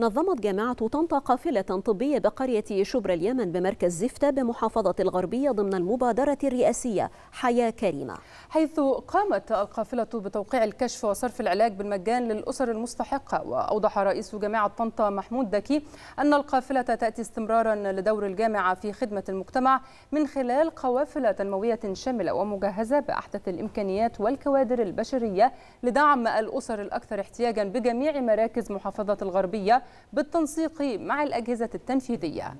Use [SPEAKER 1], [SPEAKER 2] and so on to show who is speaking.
[SPEAKER 1] نظمت جامعة طنطا قافلة طبية بقرية شبرا اليمن بمركز زفتة بمحافظة الغربية ضمن المبادرة الرئاسية حياة كريمة حيث
[SPEAKER 2] قامت
[SPEAKER 3] القافلة بتوقيع الكشف وصرف العلاج بالمجان للأسر المستحقة وأوضح رئيس جامعة طنطا محمود دكي أن القافلة تأتي استمرارا لدور الجامعة في خدمة المجتمع من خلال قوافل تنموية شاملة ومجهزة بأحدث الإمكانيات والكوادر البشرية لدعم الأسر الأكثر احتياجا بجميع مراكز محافظة الغربية بالتنسيق مع الأجهزة التنفيذية